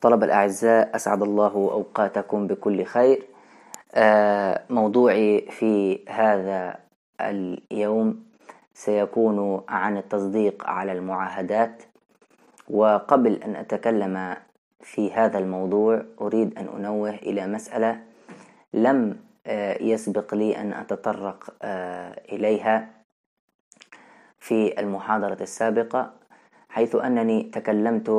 طلب الأعزاء أسعد الله أوقاتكم بكل خير آه، موضوعي في هذا اليوم سيكون عن التصديق على المعاهدات وقبل أن أتكلم في هذا الموضوع أريد أن أنوه إلى مسألة لم آه، يسبق لي أن أتطرق آه، إليها في المحاضرة السابقة حيث أنني تكلمت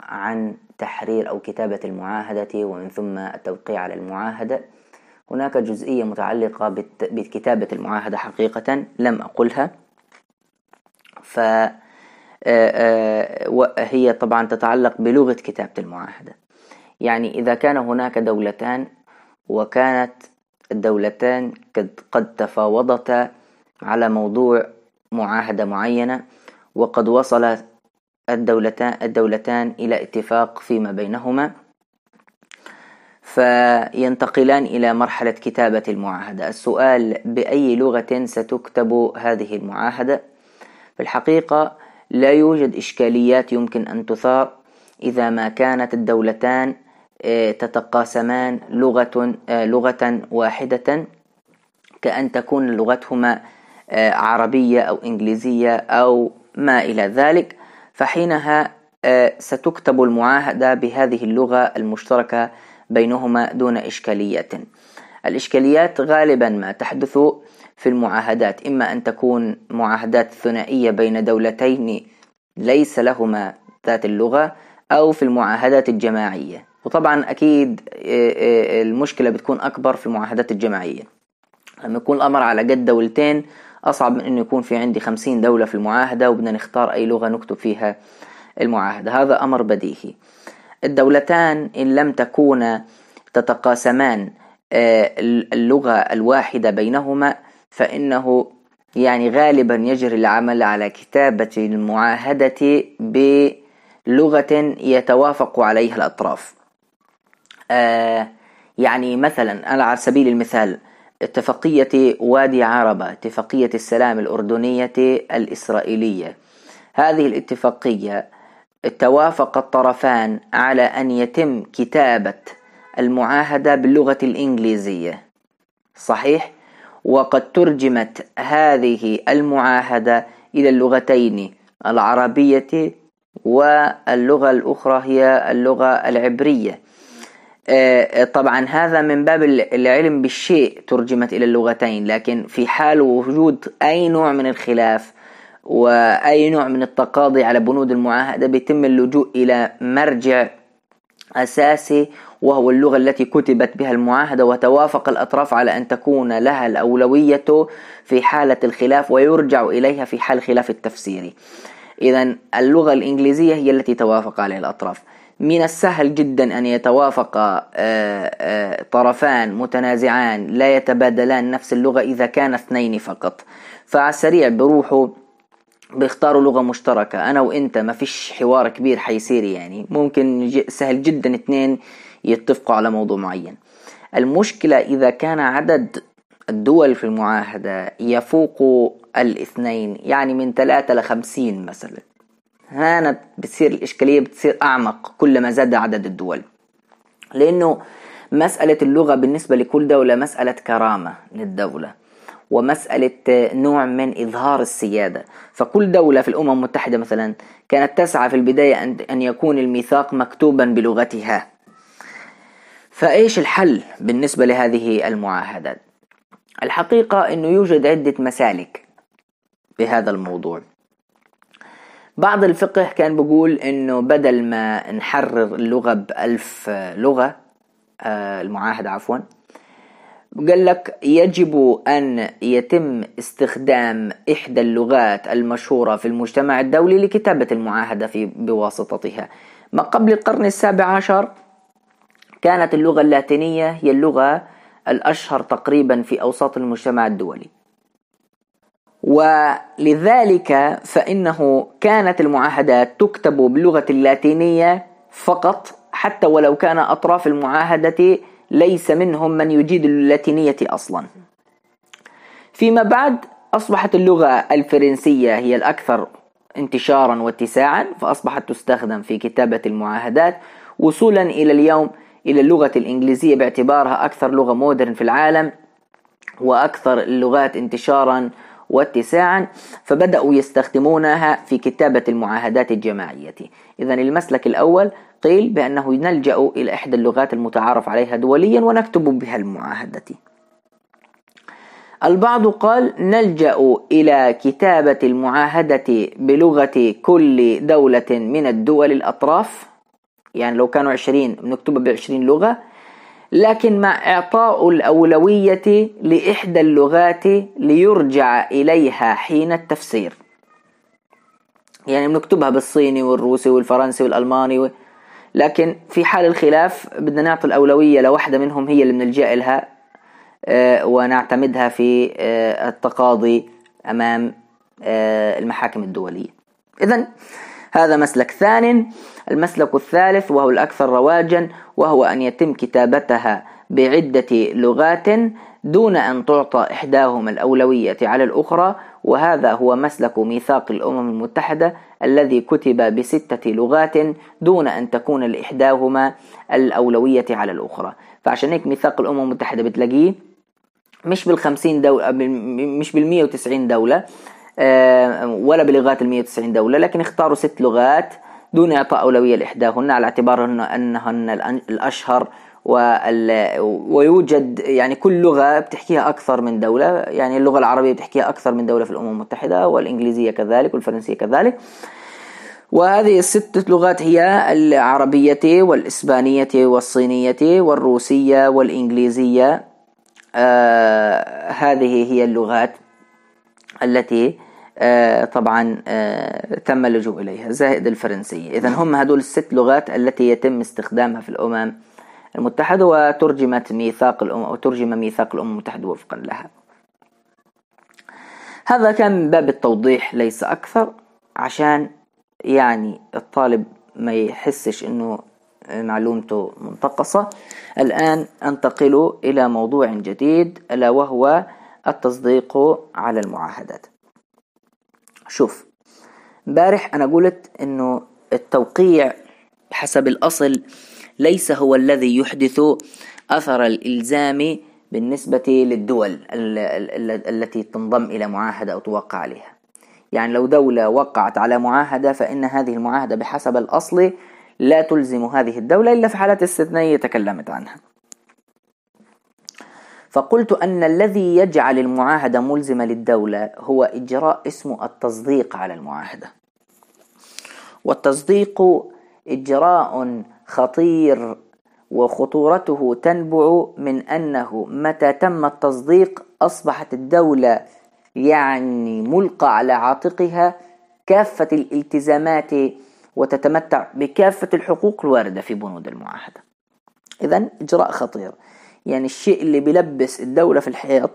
عن تحرير أو كتابة المعاهدة ومن ثم التوقيع على المعاهدة هناك جزئية متعلقة بكتابة المعاهدة حقيقة لم أقلها ف آه، آه، هي طبعا تتعلق بلغة كتابة المعاهدة يعني إذا كان هناك دولتان وكانت الدولتان قد تفاوضتا على موضوع معاهدة معينة وقد وصل الدولتان, الدولتان إلى اتفاق فيما بينهما فينتقلان إلى مرحلة كتابة المعاهدة السؤال بأي لغة ستكتب هذه المعاهدة في الحقيقة لا يوجد إشكاليات يمكن أن تثار إذا ما كانت الدولتان آه، تتقاسمان لغة, آه، لغة واحدة كأن تكون لغتهما آه، عربية أو إنجليزية أو ما إلى ذلك فحينها آه، ستكتب المعاهدة بهذه اللغة المشتركة بينهما دون إشكالية الإشكاليات غالبا ما تحدث في المعاهدات إما أن تكون معاهدات ثنائية بين دولتين ليس لهما ذات اللغة أو في المعاهدات الجماعية وطبعا أكيد آه، آه، المشكلة بتكون أكبر في المعاهدات الجماعية لما يكون الأمر على قد دولتين أصعب من أنه يكون في عندي خمسين دولة في المعاهدة وبدنا نختار أي لغة نكتب فيها المعاهدة هذا أمر بديهي الدولتان إن لم تكونا تتقاسمان آه، اللغة الواحدة بينهما فإنه يعني غالبا يجري العمل على كتابة المعاهدة بلغة يتوافق عليها الأطراف آه، يعني مثلا على سبيل المثال اتفاقية وادي عربة اتفاقية السلام الأردنية الإسرائيلية هذه الاتفاقية توافق الطرفان على أن يتم كتابة المعاهدة باللغة الإنجليزية صحيح؟ وقد ترجمت هذه المعاهدة إلى اللغتين العربية واللغة الأخرى هي اللغة العبرية آه، طبعا هذا من باب العلم بالشيء ترجمت إلى اللغتين لكن في حال وجود أي نوع من الخلاف وأي نوع من التقاضي على بنود المعاهدة بيتم اللجوء إلى مرجع أساسي وهو اللغة التي كتبت بها المعاهدة وتوافق الأطراف على أن تكون لها الأولوية في حالة الخلاف ويرجع إليها في حال خلاف التفسيري إذا اللغة الإنجليزية هي التي توافق عليها الأطراف من السهل جدا أن يتوافق آه، آه، طرفان متنازعان لا يتبادلان نفس اللغة إذا كان اثنين فقط فعلى السريع بروحوا بيختاروا لغة مشتركة أنا وإنت ما فيش حوار كبير حيصير يعني ممكن سهل جدا اثنين يتفقوا على موضوع معين المشكلة إذا كان عدد الدول في المعاهدة يفوق الاثنين يعني من ثلاثة لخمسين مثلا هانت بتصير الإشكالية بتصير أعمق كلما زاد عدد الدول لأنه مسألة اللغة بالنسبة لكل دولة مسألة كرامة للدولة ومسألة نوع من إظهار السيادة فكل دولة في الأمم المتحدة مثلا كانت تسعى في البداية أن يكون الميثاق مكتوبا بلغتها فإيش الحل بالنسبة لهذه المعاهدات الحقيقة أنه يوجد عدة مسالك بهذا الموضوع بعض الفقه كان بيقول انه بدل ما نحرر اللغة بألف آه، لغة آه، المعاهدة عفوا قال لك يجب أن يتم استخدام إحدى اللغات المشهورة في المجتمع الدولي لكتابة المعاهدة في بواسطتها ما قبل القرن السابع عشر كانت اللغة اللاتينية هي اللغة الأشهر تقريبا في أوساط المجتمع الدولي ولذلك فإنه كانت المعاهدات تكتب باللغة اللاتينية فقط حتى ولو كان أطراف المعاهدة ليس منهم من يجيد اللاتينية أصلا فيما بعد أصبحت اللغة الفرنسية هي الأكثر انتشارا واتساعا فأصبحت تستخدم في كتابة المعاهدات وصولا إلى اليوم إلى اللغة الإنجليزية باعتبارها أكثر لغة مودرن في العالم وأكثر اللغات انتشارا واتساعا فبدأوا يستخدمونها في كتابة المعاهدات الجماعية إذا المسلك الأول قيل بأنه نلجأ إلى إحدى اللغات المتعارف عليها دوليا ونكتب بها المعاهدة البعض قال نلجأ إلى كتابة المعاهدة بلغة كل دولة من الدول الأطراف يعني لو كانوا عشرين نكتبها بعشرين لغة لكن مع إعطاء الأولوية لإحدى اللغات ليرجع إليها حين التفسير يعني بنكتبها بالصيني والروسي والفرنسي والألماني و... لكن في حال الخلاف بدنا نعطي الأولوية لوحدة منهم هي اللي بنلجأ لها آه، ونعتمدها في آه، التقاضي أمام آه، المحاكم الدولية إذا هذا مسلك ثان المسلك الثالث وهو الأكثر رواجا وهو أن يتم كتابتها بعدة لغات دون أن تعطى إحداهما الأولوية على الأخرى وهذا هو مسلك ميثاق الأمم المتحدة الذي كتب بستة لغات دون أن تكون لإحداهما الأولوية على الأخرى فعشان هيك ميثاق الأمم المتحدة بتلاقيه مش بال دولة مش بال 190 دولة ولا بلغات ال 190 دولة لكن اختاروا ست لغات دون إعطاء أولوية لإحداهن على اعتبار أنهن الأشهر ويوجد يعني كل لغة بتحكيها أكثر من دولة يعني اللغة العربية بتحكيها أكثر من دولة في الأمم المتحدة والإنجليزية كذلك والفرنسية كذلك وهذه الست لغات هي العربية والإسبانية والصينية والروسية والإنجليزية آه هذه هي اللغات التي آه، طبعا آه، تم اللجوء إليها زائد الفرنسية إذا هم هدول الست لغات التي يتم استخدامها في الأمم المتحدة وترجمت ميثاق الأمم وترجم ميثاق الأمم المتحدة وفقا لها هذا كان من باب التوضيح ليس أكثر عشان يعني الطالب ما يحسش أنه معلومته منتقصة الآن أنتقل إلى موضوع جديد ألا وهو التصديق على المعاهدات شوف امبارح انا قلت انه التوقيع حسب الاصل ليس هو الذي يحدث اثر الالزام بالنسبه للدول التي تنضم الى معاهده او توقع عليها يعني لو دولة وقعت على معاهدة فإن هذه المعاهدة بحسب الأصل لا تلزم هذه الدولة إلا في حالات استثنائية تكلمت عنها فقلت أن الذي يجعل المعاهدة ملزمة للدولة هو إجراء اسمه التصديق على المعاهدة والتصديق إجراء خطير وخطورته تنبع من أنه متى تم التصديق أصبحت الدولة يعني ملقى على عاتقها كافة الالتزامات وتتمتع بكافة الحقوق الواردة في بنود المعاهدة إذا إجراء خطير يعني الشيء اللي بيلبس الدولة في الحيط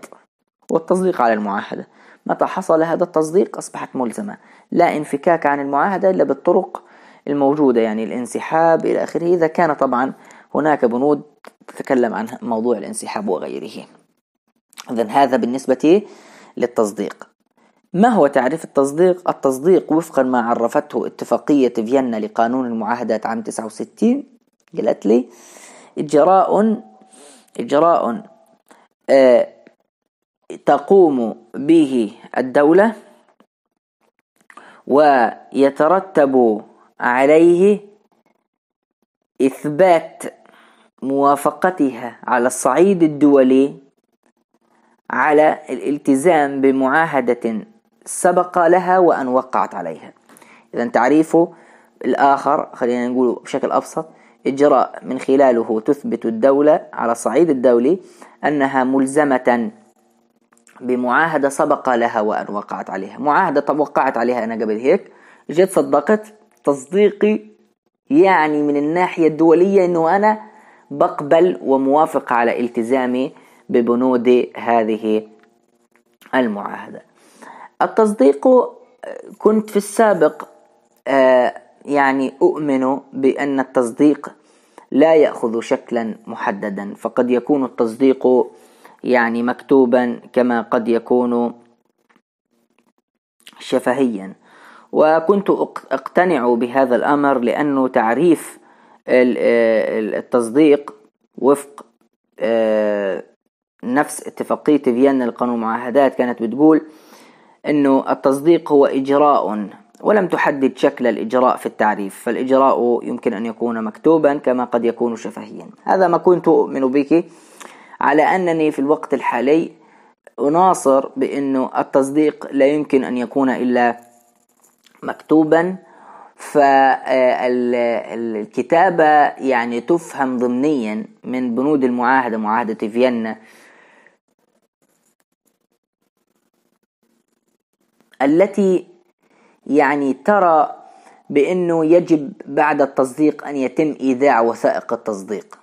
هو التصديق على المعاهدة متى حصل هذا التصديق أصبحت ملزمة لا انفكاك عن المعاهدة إلا بالطرق الموجودة يعني الانسحاب إلى آخره إذا كان طبعا هناك بنود تتكلم عن موضوع الانسحاب وغيره إذا هذا بالنسبة للتصديق ما هو تعريف التصديق؟ التصديق وفقا ما عرفته اتفاقية فيينا لقانون المعاهدات عام 69 قالت لي إجراء إجراء آه، تقوم به الدولة ويترتب عليه إثبات موافقتها على الصعيد الدولي على الالتزام بمعاهدة سبق لها وأن وقعت عليها إذا تعريفه الآخر خلينا نقوله بشكل أبسط إجراء من خلاله تثبت الدولة على الصعيد الدولي أنها ملزمة بمعاهدة سبق لها وأن وقعت عليها معاهدة وقعت عليها أنا قبل هيك جيت صدقت تصديقي يعني من الناحية الدولية أنه أنا بقبل وموافق على التزامي ببنود هذه المعاهدة التصديق آه، كنت في السابق آه يعني أؤمن بأن التصديق لا يأخذ شكلا محددا فقد يكون التصديق يعني مكتوبا كما قد يكون شفهيا وكنت أقتنع بهذا الأمر لأنه تعريف التصديق وفق آه، نفس اتفاقية فيينا للقانون المعاهدات كانت بتقول أنه التصديق هو إجراء ولم تحدد شكل الإجراء في التعريف فالإجراء يمكن أن يكون مكتوبا كما قد يكون شفهيا هذا ما كنت أؤمن بك على أنني في الوقت الحالي أناصر بأنه التصديق لا يمكن أن يكون إلا مكتوبا فالكتابة يعني تفهم ضمنيا من بنود المعاهدة معاهدة فيينا التي يعني ترى بأنه يجب بعد التصديق أن يتم إيداع وثائق التصديق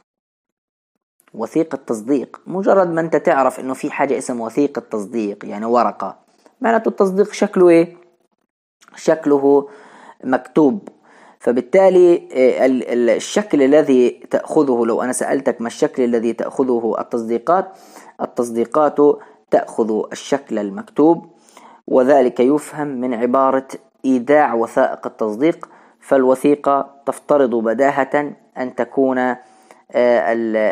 وثيقة تصديق مجرد ما أنت تعرف أنه في حاجة اسمها وثيقة تصديق يعني ورقة معناته التصديق شكله إيه؟ شكله مكتوب فبالتالي آه، الشكل الذي تأخذه لو أنا سألتك ما الشكل الذي تأخذه التصديقات التصديقات تأخذ الشكل المكتوب وذلك يفهم من عبارة إيداع وثائق التصديق فالوثيقة تفترض بداهة أن تكون آه،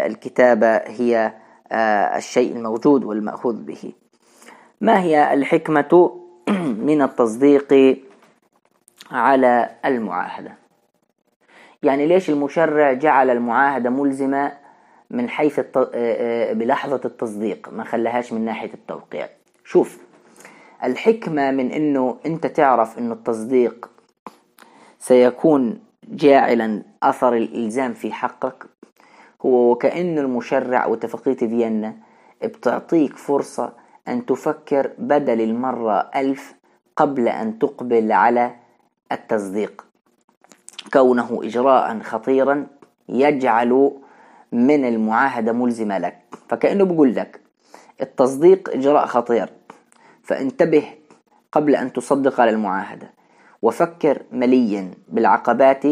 الكتابة هي آه، الشيء الموجود والمأخوذ به ما هي الحكمة من التصديق على المعاهدة يعني ليش المشرع جعل المعاهدة ملزمة من حيث الت... آه، بلحظة التصديق ما خلاهاش من ناحية التوقيع شوف الحكمة من أنه أنت تعرف أنه التصديق سيكون جاعلا أثر الإلزام في حقك هو وكأن المشرع واتفاقية فيينا بتعطيك فرصة أن تفكر بدل المرة ألف قبل أن تقبل على التصديق كونه إجراء خطيرا يجعل من المعاهدة ملزمة لك فكأنه بقول لك التصديق إجراء خطير فانتبه قبل أن تصدق على المعاهدة وفكر مليا بالعقبات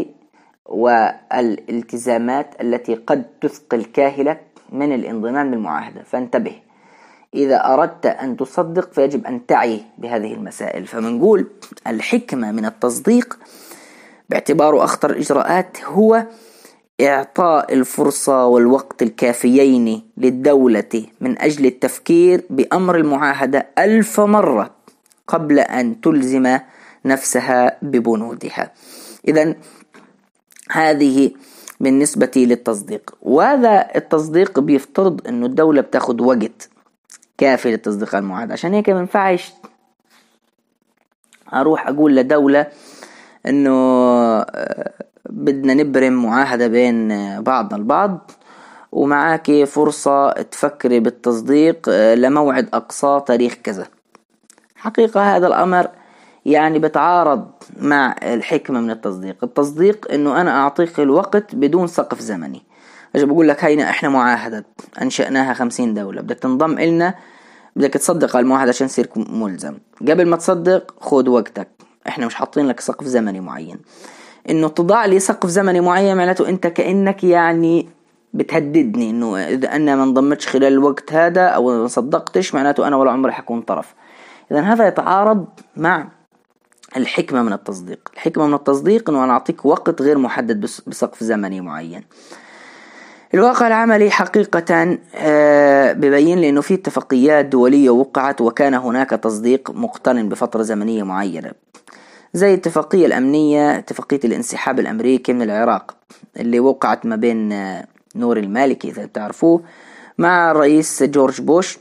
والالتزامات التي قد تثقل كاهلك من الانضمام للمعاهدة فانتبه إذا أردت أن تصدق فيجب أن تعي بهذه المسائل فمنقول الحكمة من التصديق باعتباره أخطر الإجراءات هو إعطاء الفرصة والوقت الكافيين للدولة من أجل التفكير بأمر المعاهدة ألف مرة قبل أن تلزم نفسها ببنودها إذا هذه بالنسبة للتصديق وهذا التصديق بيفترض أنه الدولة بتاخد وقت كافي لتصديق المعاهدة عشان هيك ما ينفعش أروح أقول لدولة أنه آه، بدنا نبرم معاهدة بين بعضنا البعض ومعاكي فرصة تفكري بالتصديق آه، لموعد أقصى تاريخ كذا حقيقة هذا الأمر يعني بتعارض مع الحكمة من التصديق التصديق أنه أنا أعطيك الوقت بدون سقف زمني أجي بقول لك هينا إحنا معاهدة أنشأناها خمسين دولة بدك تنضم إلنا بدك تصدق على المعاهدة عشان تصير ملزم قبل ما تصدق خود وقتك إحنا مش حاطين لك سقف زمني معين انه تضع لي سقف زمني معين معناته انت كانك يعني بتهددني انه اذا انا ما انضمتش خلال الوقت هذا او ما صدقتش معناته انا ولا عمري حكون طرف اذا هذا يتعارض مع الحكمة من التصديق الحكمة من التصديق انه انا اعطيك وقت غير محدد بسقف زمني معين الواقع العملي حقيقة آه، ببين لأنه في اتفاقيات دولية وقعت وكان هناك تصديق مقترن بفترة زمنية معينة زي الاتفاقية الأمنية اتفاقية الانسحاب الأمريكي من العراق اللي وقعت ما بين آه، نور المالكي إذا بتعرفوه مع الرئيس جورج بوش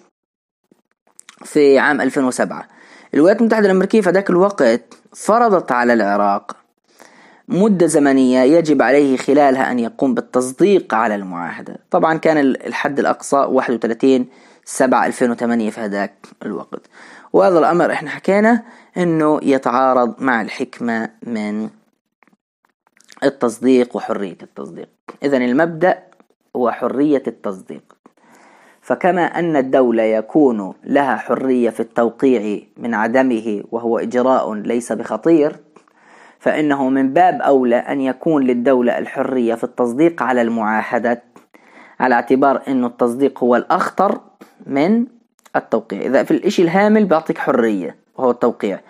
في عام 2007 الولايات المتحدة الأمريكية في ذاك الوقت فرضت على العراق مدة زمنية يجب عليه خلالها أن يقوم بالتصديق على المعاهدة طبعا كان الحد الأقصى 31 7 2008 في هذاك الوقت وهذا الأمر إحنا حكينا إنه يتعارض مع الحكمة من التصديق وحرية التصديق إذا المبدأ هو حرية التصديق فكما أن الدولة يكون لها حرية في التوقيع من عدمه وهو إجراء ليس بخطير فإنه من باب أولى أن يكون للدولة الحرية في التصديق على المعاهدات على اعتبار أن التصديق هو الأخطر من التوقيع إذا في الإشي الهامل بيعطيك حرية وهو التوقيع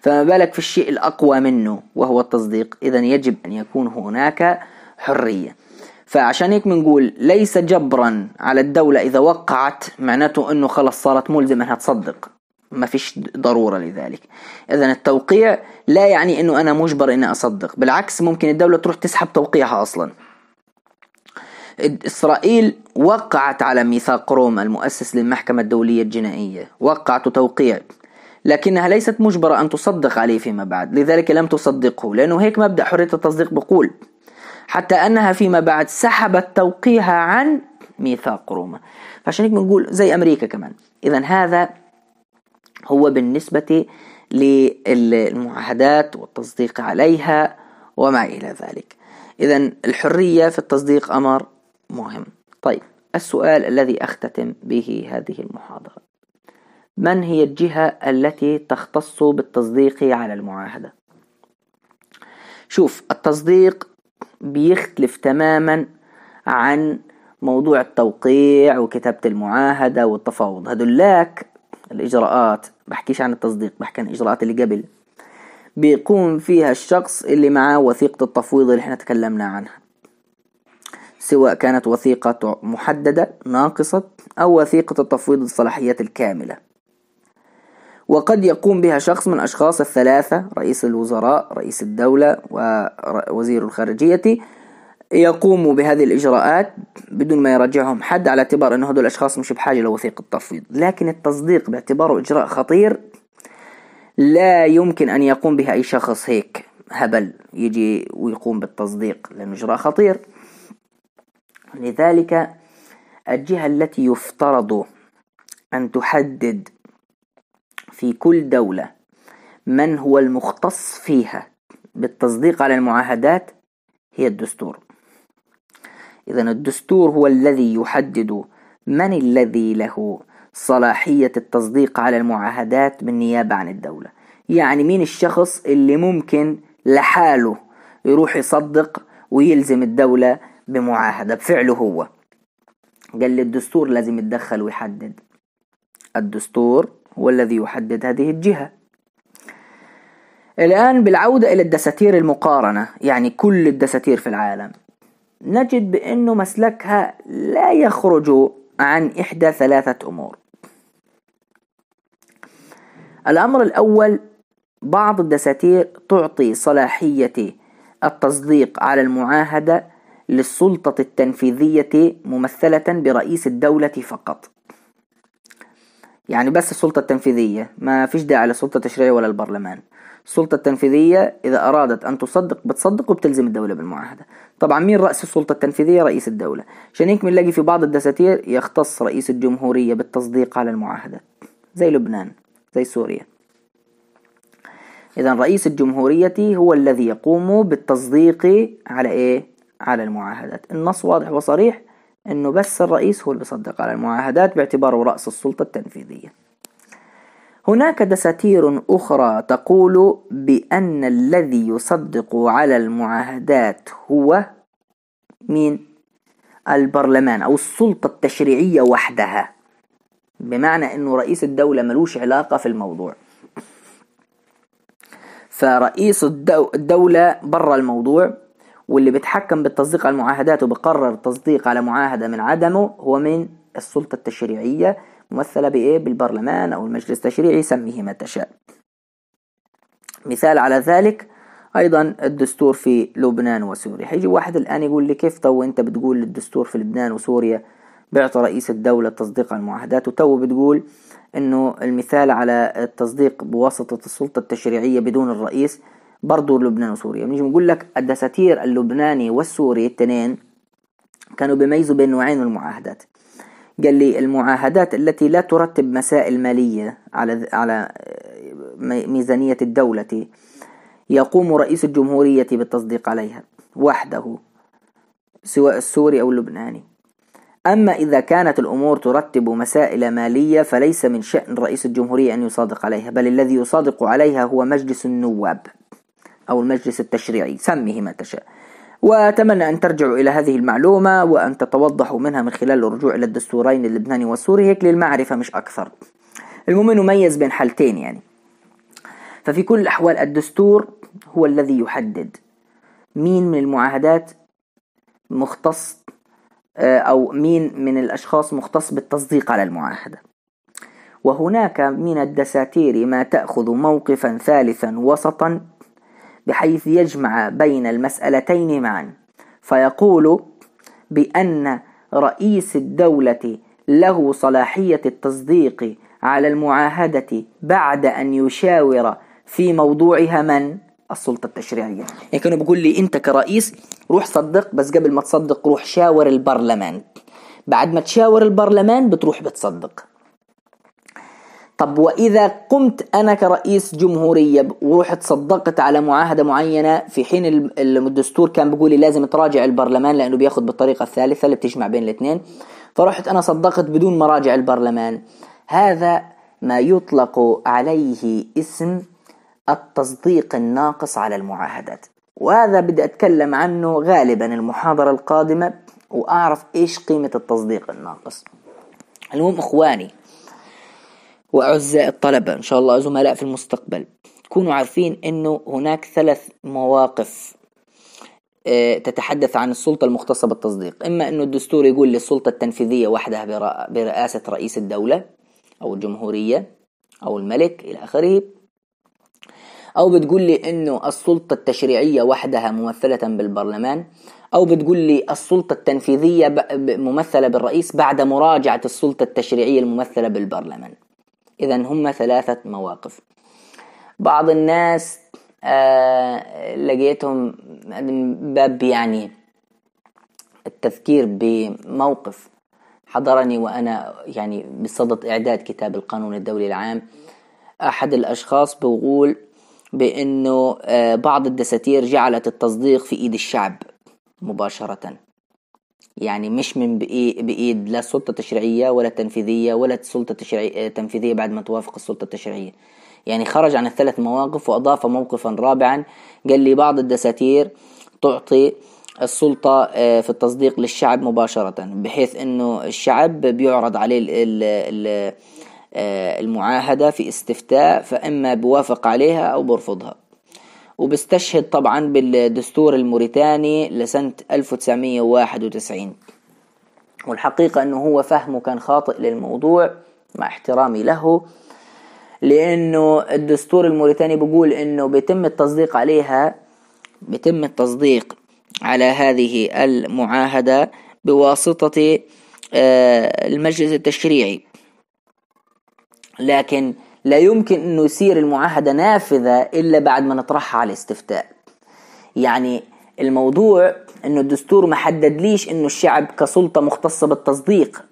فما بالك في الشيء الأقوى منه وهو التصديق إذا يجب أن يكون هناك حرية فعشان هيك بنقول ليس جبرا على الدولة إذا وقعت معناته أنه خلص صارت ملزمة أنها تصدق ما فيش ضرورة لذلك إذا التوقيع لا يعني أنه أنا مجبر أني أصدق بالعكس ممكن الدولة تروح تسحب توقيعها أصلا إسرائيل وقعت على ميثاق روما المؤسس للمحكمة الدولية الجنائية وقعت توقيع لكنها ليست مجبرة أن تصدق عليه فيما بعد لذلك لم تصدقه لأنه هيك مبدأ حرية التصديق بقول حتى أنها فيما بعد سحبت توقيعها عن ميثاق روما فعشان هيك بنقول زي أمريكا كمان إذا هذا هو بالنسبة للمعاهدات والتصديق عليها وما إلى ذلك إذا الحرية في التصديق أمر مهم طيب السؤال الذي أختتم به هذه المحاضرة من هي الجهة التي تختص بالتصديق على المعاهدة شوف التصديق بيختلف تماما عن موضوع التوقيع وكتابة المعاهدة والتفاوض هدولاك الإجراءات بحكيش عن التصديق بحكي عن الإجراءات اللي قبل بيقوم فيها الشخص اللي معاه وثيقة التفويض اللي احنا تكلمنا عنها سواء كانت وثيقة محددة ناقصة أو وثيقة تفويض الصلاحيات الكاملة وقد يقوم بها شخص من أشخاص الثلاثة رئيس الوزراء رئيس الدولة ووزير الخارجية يقوموا بهذه الإجراءات بدون ما يراجعهم حد على اعتبار أن هذول الأشخاص مش بحاجة لوثيقة تفويض لكن التصديق باعتباره إجراء خطير لا يمكن أن يقوم بها أي شخص هيك هبل يجي ويقوم بالتصديق لأنه إجراء خطير لذلك الجهة التي يفترض أن تحدد في كل دولة من هو المختص فيها بالتصديق على المعاهدات هي الدستور إذا الدستور هو الذي يحدد من الذي له صلاحية التصديق على المعاهدات بالنيابة عن الدولة يعني مين الشخص اللي ممكن لحاله يروح يصدق ويلزم الدولة بمعاهدة بفعله هو قال لي الدستور لازم يتدخل ويحدد الدستور هو الذي يحدد هذه الجهة الآن بالعودة إلى الدساتير المقارنة يعني كل الدساتير في العالم نجد بأنه مسلكها لا يخرج عن إحدى ثلاثة أمور الأمر الأول بعض الدساتير تعطي صلاحية التصديق على المعاهدة للسلطة التنفيذية ممثلة برئيس الدولة فقط يعني بس السلطة التنفيذية ما فيش داعي للسلطة التشريعية ولا البرلمان السلطة التنفيذية إذا أرادت أن تصدق بتصدق وبتلزم الدولة بالمعاهدة طبعا مين رأس السلطة التنفيذية رئيس الدولة عشان هيك بنلاقي في بعض الدساتير يختص رئيس الجمهورية بالتصديق على المعاهدة زي لبنان زي سوريا إذا رئيس الجمهورية هو الذي يقوم بالتصديق على إيه على المعاهدات النص واضح وصريح انه بس الرئيس هو اللي بيصدق على المعاهدات باعتباره رأس السلطة التنفيذية هناك دساتير أخرى تقول بأن الذي يصدق على المعاهدات هو مين؟ البرلمان أو السلطة التشريعية وحدها بمعنى أنه رئيس الدولة ملوش علاقة في الموضوع فرئيس الدولة برا الموضوع واللي بيتحكم بالتصديق على المعاهدات وبقرر التصديق على معاهدة من عدمه هو من السلطة التشريعية ممثلة بإيه بالبرلمان أو المجلس التشريعي سميه ما تشاء مثال على ذلك أيضا الدستور في لبنان وسوريا هيجي واحد الآن يقول لي كيف تو أنت بتقول الدستور في لبنان وسوريا بيعطى رئيس الدولة التصديق على المعاهدات وتو بتقول أنه المثال على التصديق بواسطة السلطة التشريعية بدون الرئيس برضه لبنان وسوريا بنيجي يعني بنقول لك الدساتير اللبناني والسوري التنين كانوا بيميزوا بين نوعين من المعاهدات قال لي المعاهدات التي لا ترتب مسائل مالية على على آه، ميزانية الدولة يقوم رئيس الجمهورية بالتصديق عليها وحده سواء السوري أو اللبناني أما إذا كانت الأمور ترتب مسائل مالية فليس من شأن رئيس الجمهورية أن يصادق عليها بل الذي يصادق عليها هو مجلس النواب أو المجلس التشريعي سميه ما تشاء وأتمنى أن ترجعوا إلى هذه المعلومة وأن تتوضحوا منها من خلال الرجوع إلى الدستورين اللبناني والسوري هيك للمعرفة مش أكثر المهم نميز بين حالتين يعني ففي كل الأحوال الدستور هو الذي يحدد مين من المعاهدات مختص آه، أو مين من الأشخاص مختص بالتصديق على المعاهدة وهناك من الدساتير ما تأخذ موقفا ثالثا وسطا بحيث يجمع بين المسألتين معا فيقول بأن رئيس الدولة له صلاحية التصديق على المعاهدة بعد أن يشاور في موضوعها من؟ السلطة التشريعية يعني كانوا بيقول لي أنت كرئيس روح صدق بس قبل ما تصدق روح شاور البرلمان بعد ما تشاور البرلمان بتروح بتصدق طب وإذا قمت أنا كرئيس جمهورية ورحت صدقت على معاهدة معينة في حين الدستور كان بيقول لي لازم تراجع البرلمان لأنه بياخد بالطريقة الثالثة اللي بتجمع بين الاثنين فرحت أنا صدقت بدون مراجع البرلمان هذا ما يطلق عليه اسم التصديق الناقص على المعاهدات وهذا بدي أتكلم عنه غالبا المحاضرة القادمة وأعرف إيش قيمة التصديق الناقص المهم إخواني وأعزائي الطلبة إن شاء الله زملاء في المستقبل تكونوا عارفين أنه هناك ثلاث مواقف آه، تتحدث عن السلطة المختصة بالتصديق إما أنه الدستور يقول للسلطة التنفيذية وحدها برئاسة رئيس الدولة أو الجمهورية أو الملك إلى آخره أو بتقول لي أنه السلطة التشريعية وحدها ممثلة بالبرلمان أو بتقول لي السلطة التنفيذية ممثلة بالرئيس بعد مراجعة السلطة التشريعية الممثلة بالبرلمان إذا هم ثلاثة مواقف بعض الناس آه، لقيتهم من باب يعني التذكير بموقف حضرني وأنا يعني بصدد إعداد كتاب القانون الدولي العام أحد الأشخاص بيقول بأنه آه، بعض الدساتير جعلت التصديق في إيد الشعب مباشرة يعني مش من بإيد لا السلطة التشريعية ولا التنفيذية ولا السلطة التشريعية آه، تنفيذيه بعد ما توافق السلطة التشريعية يعني خرج عن الثلاث مواقف وأضاف موقفا رابعا قال لي بعض الدساتير تعطي السلطة آه، في التصديق للشعب مباشرة بحيث أنه الشعب بيعرض عليه ال ال آه، المعاهدة في استفتاء فإما بوافق عليها أو برفضها وبيستشهد طبعا بالدستور الموريتاني لسنة 1991 والحقيقة أنه هو فهمه كان خاطئ للموضوع مع احترامي له لأنه الدستور الموريتاني بقول أنه بيتم التصديق عليها بيتم التصديق على هذه المعاهدة بواسطة آه، المجلس التشريعي لكن لا يمكن أنه يصير المعاهدة نافذة إلا بعد ما نطرحها على الاستفتاء يعني الموضوع أنه الدستور ما حددليش أنه الشعب كسلطة مختصة بالتصديق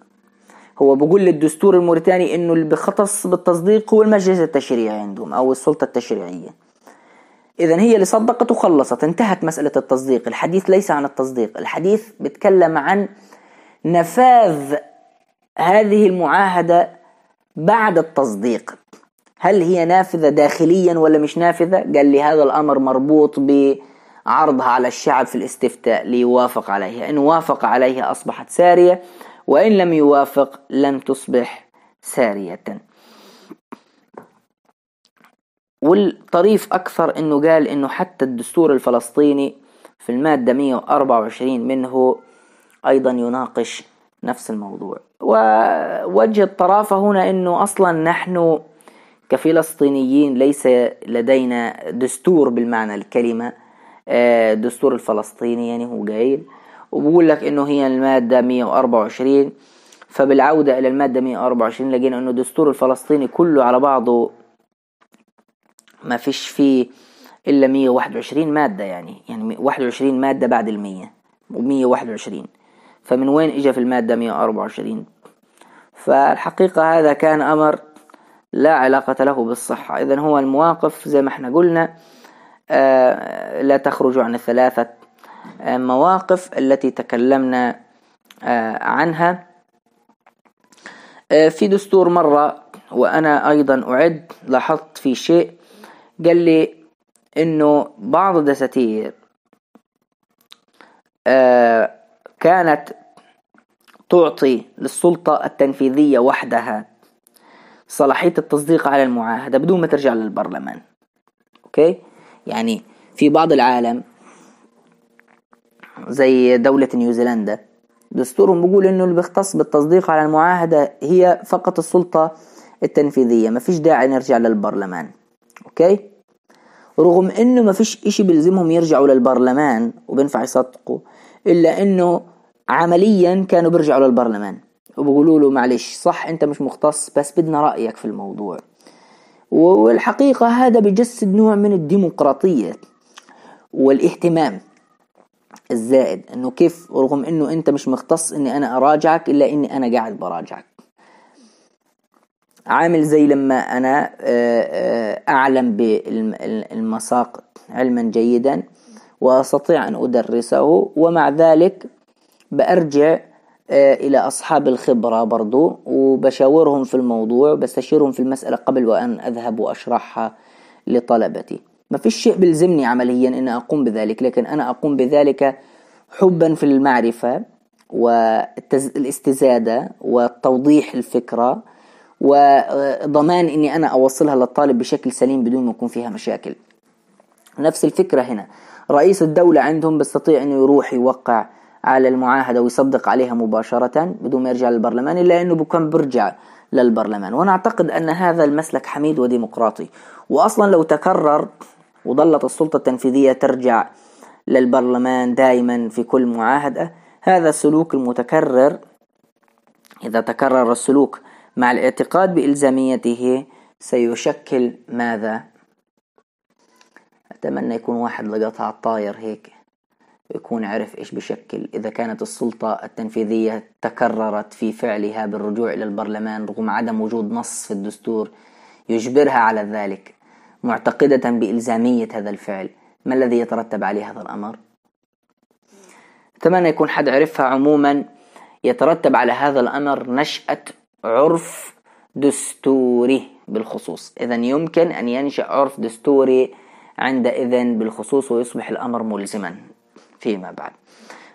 هو بقول للدستور الموريتاني أنه اللي بختص بالتصديق هو المجلس التشريعي عندهم أو السلطة التشريعية إذا هي اللي صدقت وخلصت انتهت مسألة التصديق الحديث ليس عن التصديق الحديث بيتكلم عن نفاذ هذه المعاهدة بعد التصديق هل هي نافذة داخليا ولا مش نافذة قال لي هذا الأمر مربوط بعرضها على الشعب في الاستفتاء ليوافق عليها إن وافق عليها أصبحت سارية وإن لم يوافق لم تصبح سارية والطريف أكثر أنه قال أنه حتى الدستور الفلسطيني في المادة 124 منه أيضا يناقش نفس الموضوع ووجه الطرافة هنا أنه أصلا نحن كفلسطينيين ليس لدينا دستور بالمعنى الكلمة آه، دستور الفلسطيني يعني هو جايل وبقول لك انه هي المادة 124 فبالعودة الى المادة 124 لقينا انه الدستور الفلسطيني كله على بعضه ما فيش فيه الا 121 مادة يعني يعني 21 مادة بعد المية و121 فمن وين اجى في المادة 124 فالحقيقة هذا كان امر لا علاقة له بالصحة إذا هو المواقف زي ما احنا قلنا آه، لا تخرج عن الثلاثة آه، مواقف التي تكلمنا آه، عنها في دستور مرة وأنا أيضا أعد لاحظت في شيء قال لي إنه بعض الدساتير كانت تعطي للسلطة التنفيذية وحدها صلاحية التصديق على المعاهدة بدون ما ترجع للبرلمان أوكي يعني في بعض العالم زي دولة نيوزيلندا دستورهم بيقول انه اللي بيختص بالتصديق على المعاهدة هي فقط السلطة التنفيذية ما فيش داعي نرجع للبرلمان اوكي رغم انه ما فيش اشي بيلزمهم يرجعوا للبرلمان وبينفع يصدقوا الا انه عمليا كانوا بيرجعوا للبرلمان وبيقولوا له معلش صح انت مش مختص بس بدنا رأيك في الموضوع والحقيقة هذا بجسد نوع من الديمقراطية والاهتمام الزائد انه كيف رغم انه انت مش مختص اني انا اراجعك الا اني انا قاعد براجعك عامل زي لما انا آه، آه، اعلم بالمساق علما جيدا واستطيع ان ادرسه ومع ذلك بارجع آه، إلى أصحاب الخبرة برضو وبشاورهم في الموضوع بستشيرهم في المسألة قبل وأن أذهب وأشرحها لطلبتي ما فيش شيء بلزمني عمليا أن أقوم بذلك لكن أنا أقوم بذلك حبا في المعرفة والاستزادة وتوضيح الفكرة وضمان أني أنا أوصلها للطالب بشكل سليم بدون ما يكون فيها مشاكل نفس الفكرة هنا رئيس الدولة عندهم بيستطيع أنه يروح يوقع على المعاهدة ويصدق عليها مباشرة بدون ما يرجع للبرلمان إلا أنه بكم برجع للبرلمان وأنا أعتقد أن هذا المسلك حميد وديمقراطي وأصلا لو تكرر وظلت السلطة التنفيذية ترجع للبرلمان دائما في كل معاهدة هذا السلوك المتكرر إذا تكرر السلوك مع الاعتقاد بإلزاميته سيشكل ماذا؟ أتمنى يكون واحد لقطها على الطاير هيك يكون عرف إيش بشكل إذا كانت السلطة التنفيذية تكررت في فعلها بالرجوع إلى البرلمان رغم عدم وجود نص في الدستور يجبرها على ذلك معتقدة بإلزامية هذا الفعل ما الذي يترتب عليه هذا الأمر؟ أتمنى يكون حد عرفها عموما يترتب على هذا الأمر نشأة عرف دستوري بالخصوص إذا يمكن أن ينشأ عرف دستوري عندئذ بالخصوص ويصبح الأمر ملزما فيما بعد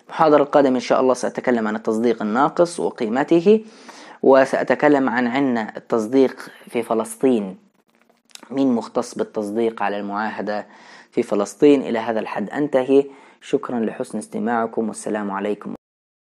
المحاضرة القادمة إن شاء الله سأتكلم عن التصديق الناقص وقيمته وسأتكلم عن عنا التصديق في فلسطين مين مختص بالتصديق على المعاهدة في فلسطين إلى هذا الحد أنتهي شكرا لحسن استماعكم والسلام عليكم